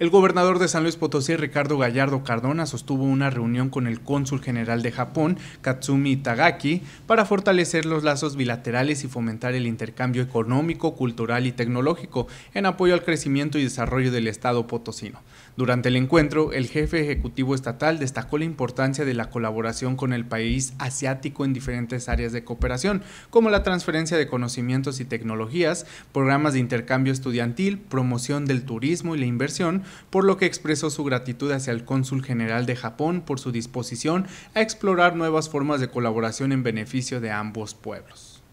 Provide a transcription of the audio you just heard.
El gobernador de San Luis Potosí, Ricardo Gallardo Cardona, sostuvo una reunión con el cónsul general de Japón, Katsumi Tagaki para fortalecer los lazos bilaterales y fomentar el intercambio económico, cultural y tecnológico en apoyo al crecimiento y desarrollo del Estado potosino. Durante el encuentro, el jefe ejecutivo estatal destacó la importancia de la colaboración con el país asiático en diferentes áreas de cooperación, como la transferencia de conocimientos y tecnologías, programas de intercambio estudiantil, promoción del turismo y la inversión, por lo que expresó su gratitud hacia el cónsul general de Japón por su disposición a explorar nuevas formas de colaboración en beneficio de ambos pueblos.